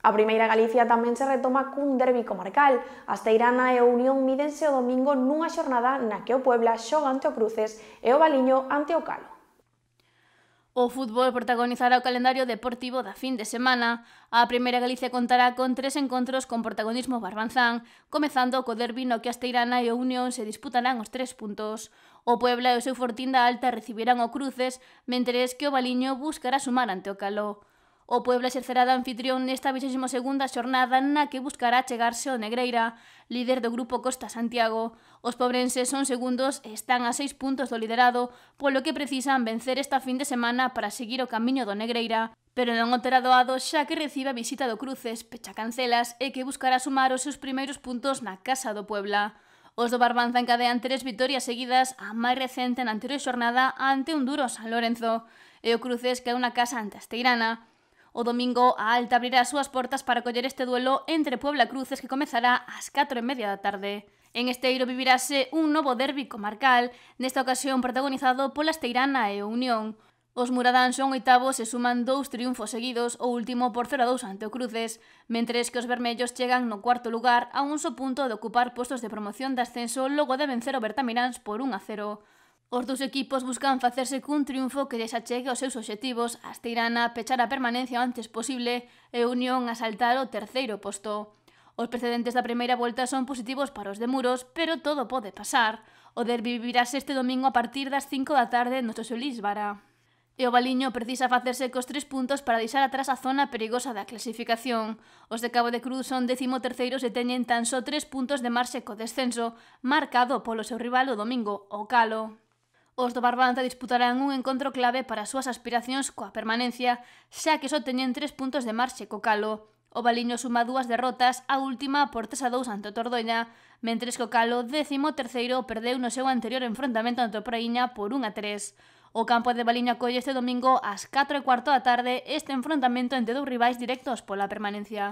A primeira Galicia tamén se retoma cun derbi comarcal. A Esteirana e Unión mídense o domingo nunha xornada na que o Puebla xoga ante o Cruces e o Baliño ante o Calo. O fútbol protagonizará o calendario deportivo da fin de semana. A primeira Galicia contará con tres encontros con protagonismo barbanzán, comezando co derbi no que Esteirana e o Unión se disputarán os tres puntos. O Puebla e o seu Fortín da Alta recibirán o Cruces, mentres que o Baliño buscará sumar ante o Caló. O Puebla exercerá de anfitrión nesta 22ª xornada na que buscará chegarse o Negreira, líder do grupo Costa Santiago. Os pobrenses son segundos e están a seis puntos do liderado, polo que precisan vencer esta fin de semana para seguir o camiño do Negreira. Pero non o terá doado xa que recibe a visita do Cruces, pecha cancelas e que buscará sumar os seus primeiros puntos na casa do Puebla. Os do Barbanza encadean tres vitorias seguidas a máis recente na anterior xornada ante un duro San Lorenzo. E o Cruces cae unha casa ante a Esteirana. O domingo a Alta abrirá as súas portas para coller este duelo entre Puebla Cruces que comezará ás 4 e media da tarde. En Esteiro vivirase un novo derbi comarcal, nesta ocasión protagonizado pola Esteirana e Unión. Os muradáns son oitavos e suman dous triunfos seguidos, o último por 0-2 ante o Cruces, mentres que os vermellos chegan no cuarto lugar a un so punto de ocupar postos de promoción de ascenso logo de vencer o Bertamiráns por 1-0. Os dous equipos buscan facerse cun triunfo que desachegue os aos seus obxectivos a Asteirana pechar a permanencia o antes posible e Unión a saltar o terceiro posto. Os precedentes da primeira volta son positivos para os de Muros, pero todo pode pasar. O derbi vivirás este domingo a partir das 5 da tarde no xoxo Lisbara. E o Baliño precisa facerse cos tres puntos para deixar atrás a zona perigosa da clasificación. Os de Cabo de Cruz son décimo terceiros e teñen tan só tres puntos de marxe co descenso, marcado polo seu rival o domingo, o Calo. Os do Barbanza disputarán un encontro clave para as súas aspiracións coa permanencia, xa que só teñen tres puntos de marxe co Calo. O Baliño suma dúas derrotas, a última por 3 a 2 ante o Tordoña, mentres que o Calo, décimo terceiro, perdeu no seu anterior enfrontamento ante o Praíña por 1 a 3. O campo de Baliño acolle este domingo ás 4 e cuarto da tarde este enfrontamento entre dous rivais directos pola permanencia.